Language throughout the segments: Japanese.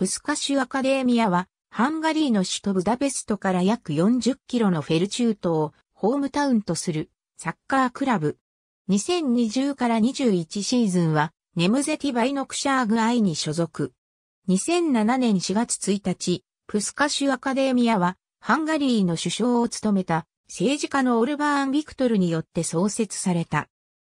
プスカシュアカデーミアは、ハンガリーの首都ブダペストから約40キロのフェルチュートをホームタウンとするサッカークラブ。2020から21シーズンは、ネムゼティバイノクシャーグアイに所属。2007年4月1日、プスカシュアカデーミアは、ハンガリーの首相を務めた政治家のオルバーン・ビクトルによって創設された。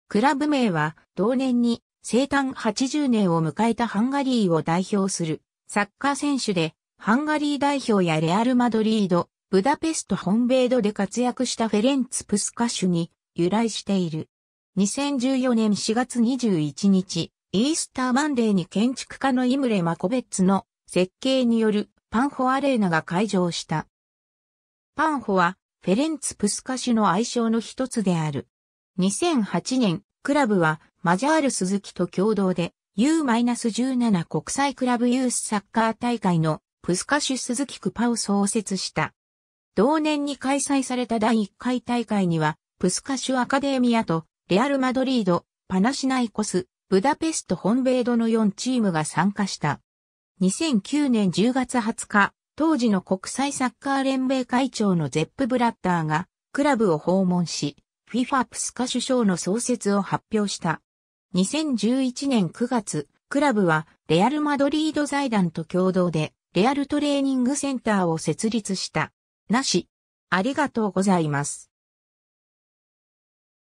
クラブ名は同年に生誕80年を迎えたハンガリーを代表するサッカー選手で、ハンガリー代表やレアル・マドリード、ブダペスト本米度で活躍したフェレンツ・プスカシュに由来している。2014年4月21日、イースターマンデーに建築家のイムレ・マコベッツの設計によるパンホアレーナが開場した。パンホはフェレンツ・プスカシュの愛称の一つである。2008年、クラブはマジャール・鈴木と共同で U-17 国際クラブユースサッカー大会のプスカシュ鈴木クパを創設した。同年に開催された第1回大会には、プスカシュアカデミアと、レアル・マドリード、パナシナイコス、ブダペスト本米ドの4チームが参加した。2009年10月20日、当時の国際サッカー連盟会長のゼップ・ブラッターが、クラブを訪問し、FIFA プスカシュ賞の創設を発表した。2011年9月、クラブはレアル・マドリード財団と共同でレアルトレーニングセンターを設立した。なし。ありがとうございます。